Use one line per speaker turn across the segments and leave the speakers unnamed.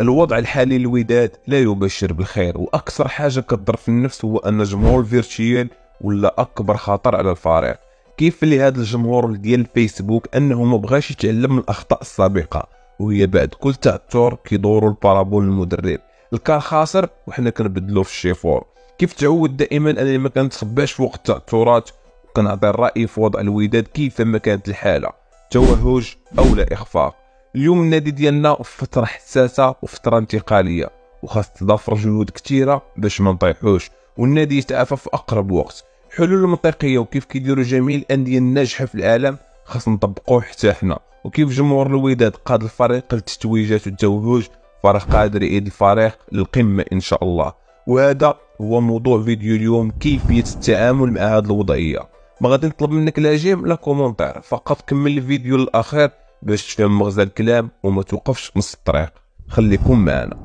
الوضع الحالي للوداد لا يبشر بالخير واكثر حاجه كتضر في النفس هو ان جمهور فيرتشيال ولا اكبر خطر على الفريق كيف هذا الجمهور ديال الفيسبوك انه ما بغاش يتعلم من الاخطاء السابقه وهي بعد كل تعثر كيدوروا البارابول المدرب الكار خاسر وحنا كنبدلو في الشيفور كيف تعود دائما انني ما كنتخباش في وقت التعثرات وكنعطي الراي في وضع الوداد كيف ما كانت الحاله توهج او لا اخفاق اليوم النادي ديالنا في فتره حساسه وفتره انتقاليه وخاص تضافر جهود كثيره باش ما نطيحوش والنادي يتعافى في اقرب وقت الحلول المنطقيه وكيف كيديروا جميع الانديه الناجحه في العالم خاص نطبقوه حتى حنا وكيف جمهور الوداد قاد الفريق للتتويجات والتوج فريق قادر يعيد الفريق للقمه ان شاء الله وهذا هو موضوع فيديو اليوم كيفيه التعامل مع هذه الوضعيه ما غادي نطلب منك لا جيم لا كومونتير فقط كمل الفيديو للاخر باش تفهم مغزى الكلام وما توقفش نص الطريق خليكم معنا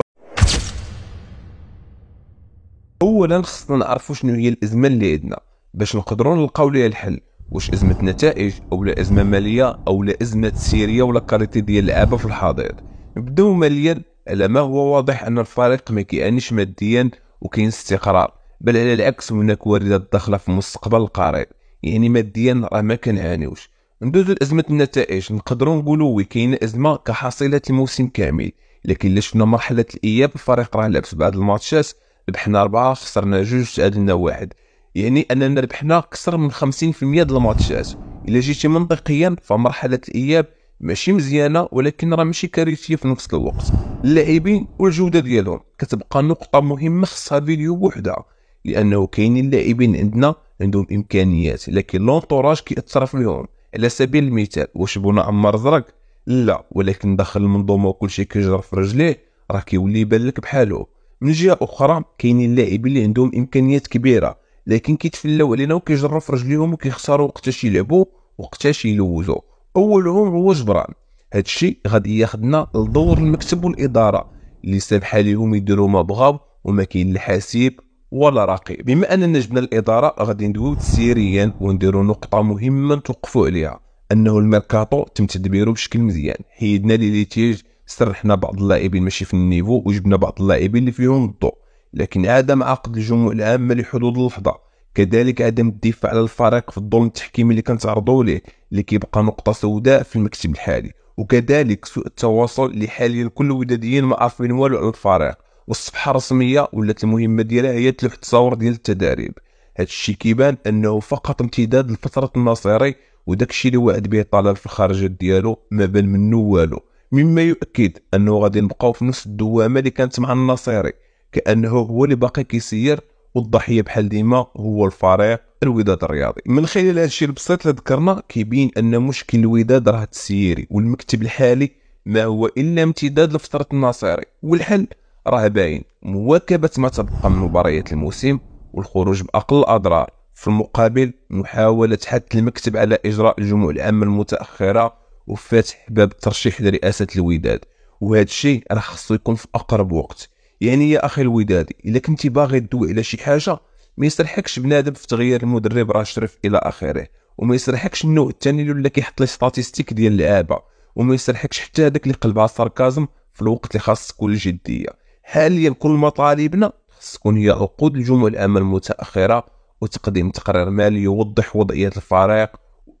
اولا خصنا نعرفوا شنو هي الازمه اللي عندنا باش نقدروا نلقاو ليها الحل واش ازمه نتائج اولا ازمه ماليه اولا ازمه سيريه ولا كاريتي ديال اللعابه في الحضيض نبداو ماليا على ما هو واضح ان الفريق ما كيعانيش ماديا وكاين استقرار بل على العكس هناك واردات داخله في المستقبل القريب يعني ماديا راه ما كنعانيوش ندوزو لازمه النتائج نقدروا نقولوا وي كاين ازمه كحصيله الموسم كامل لكن الا شفنا مرحله الاياب الفريق راه لعب بعض الماتشات ربحنا أربعة خسرنا جوج تعادلنا واحد يعني اننا ربحنا اكثر من خمسين في المية ديال الماتشات الا جيتي منطقيا فمرحله الاياب ماشي مزيانه ولكن راه ماشي كارثيه في نفس الوقت اللاعبين والجوده ديالهم كتبقى نقطه مهمه خصها فيديو بوحدها لانه كاينين لاعبين عندنا عندهم امكانيات لكن لونطوراج كيأثر فيهم على سبيل المثال واش بونا عمر زرق لا ولكن دخل المنظومه وكلشي كيجرى في رجليه راه كيولي يبان لك بحالو من جهه اخرى كاينين اللاعبين اللي عندهم امكانيات كبيره لكن كيتفلاو علينا وكيجروا في رجليهم وكيخسروا وقتاش يلعبوا وقتاش يلوزوا اولهم هو جبران هادشي غادي ياخذنا لدور المكتب والاداره اللي سامحه ليهم يديروا ما بغاو وما كاين الحاسيب ولا راقي بما اننا جبنا الاداره غادي ندويو تسيريا ونديرو نقطه مهمه نتوقفوا عليها انه الميركاتو تم تدبيره بشكل مزيان حيدنا لي ليتيج سرحنا بعض اللاعبين ماشي في النيفو وجبنا بعض اللاعبين اللي فيهم الضوء لكن عدم عقد الجموع العامه لحدود اللحظه كذلك عدم الدفاع على الفريق في الظلم التحكيمي اللي كنتعرضوا ليه اللي كيبقى نقطه سوداء في المكتب الحالي وكذلك سوء التواصل اللي حاليا كل الوداديين ما عارفين والو على الفريق والصفحه الرسميه ولات المهمه ديالها هي تلوح التصاور ديال التداريب هذا الشيء كيبان انه فقط امتداد لفتره النصيري وداك الشيء اللي وعد به طلال في الخارج ديالو ما بان منه والو مما يؤكد انه غادي نبقاو في نفس الدوامه اللي كانت مع النصيري كانه هو اللي باقي كيسير والضحيه بحال ديما هو الفريق الوداد الرياضي من خلال هذا الشيء البسيط اللي ذكرنا كيبين ان مشكل الوداد راه تسييري والمكتب الحالي ما هو الا امتداد لفتره النصيري والحل راه باين مواكبة ما تبقى من مباريات الموسم والخروج بأقل الأضرار في المقابل محاولة حث المكتب على إجراء الجموع العامة المتأخرة وفتح باب الترشيح لرئاسة الوداد وهذا الشيء راه خصو يكون في أقرب وقت يعني يا أخي الودادي إلا كنتي باغي تدوي على شي حاجة ما يسرحكش بنادم في تغيير المدرب راه إلى آخره وما يسرحكش النوع الثاني اللي ولا كيحط لي ستاتيستيك ديال اللعابه وما يسرحكش حتى هذاك اللي قلبها ساركازم في الوقت اللي خاص تكون جديه حاليا كل مطالبنا خص تكون هي عقود الجموع العامة المتأخرة وتقديم تقرير مالي يوضح وضعية الفريق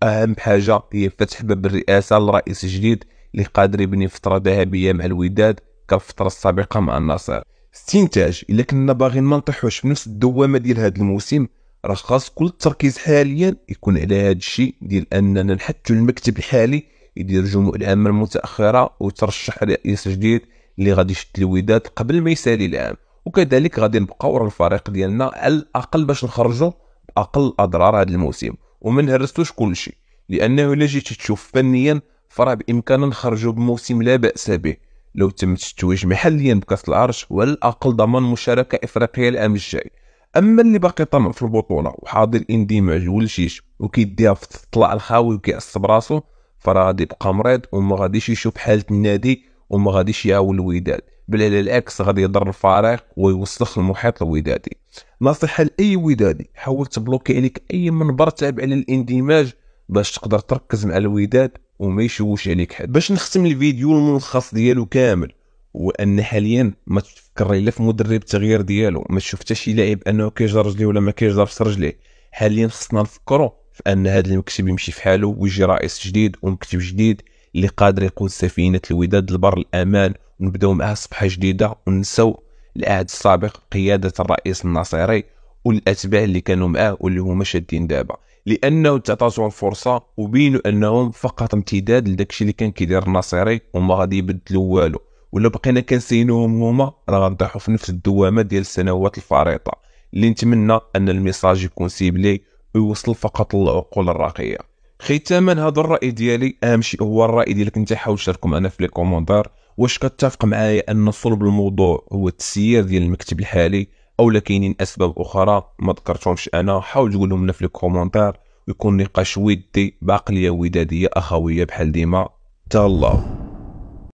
وأهم حاجة هي فتح باب الرئاسة لرئيس جديد اللي قادر يبني فترة ذهبية مع الوداد كالفترة السابقة مع النصر استنتاج إلا كنا باغيين ما نطيحوش في نفس الدوامة ديال هذا الموسم راه خاص كل التركيز حاليا يكون على هذا الشيء ديال أننا نحتوا المكتب الحالي يدير جمع العامة المتأخرة وترشح رئيس جديد اللي غادي يشد الوداد قبل ما يسالي العام وكذلك غادي نبقاو ورا الفريق ديالنا على الاقل باش نخرجوا باقل الاضرار هذا الموسم وما نهرستوش كل شيء لانه الا جيتي تشوف فنيا فراه بامكاننا نخرجوا بموسم لا باس به لو تم التتويج محليا بكاس العرش وعلى الاقل ضمان مشاركه افريقيه العام الجاي اما اللي باقي طمع في البطوله وحاضر اندماج والشيش وكيديها في الطلع الخاوي وكيعصب راسو فراه غادي يبقى مريض وما غاديش يشوف حاله النادي وما غاديش يقاول الوداد بل على العكس غادي يضر الفريق ويوسخ المحيط الودادي نصيحة لأي ودادي حاول تبلوكي عليك أي منبر تابع للاندماج باش تقدر تركز مع الوداد وما يشوش عليك حد باش نختم الفيديو الملخص ديالو كامل وان حاليا ما تفكر الا في مدرب التغيير ديالو ما تشوف حتى شي لاعب انه كيجر رجليه ولا ما كيجرش رجليه حاليا خصنا نفكروا في ان هذا المكتب يمشي في حاله ويجي رئيس جديد ومكتب جديد اللي قادر يقود سفينة الوداد لبر الأمان ونبداو معها صفحة جديدة وننسوا العهد السابق قيادة الرئيس الناصري والأتباع اللي كانوا معاه واللي هما شادين دابا لأنه تعطاتهم الفرصة وبينوا أنهم فقط امتداد لداكشي اللي كان كيدير الناصري وما غادي يبدلوا والو ولا بقينا كنسينوهم هما راه غنطيحوا في نفس الدوامة ديال السنوات الفريطة اللي نتمنى أن الميساج يكون سيبلي ويوصل فقط للعقول الراقية ختاما هذا الراي ديالي اهم شيء هو الراي ديالك انت حاول تشاركه معنا في لي كومونتير واش كتفق معايا ان صلب الموضوع هو التسيير ديال المكتب الحالي او لا كاينين اسباب اخرى ما ذكرتهمش انا حاول تقولهم لنا في لي كومونتير ويكون نقاش ودي بعقليه وداديه اخويه بحال ديما تالله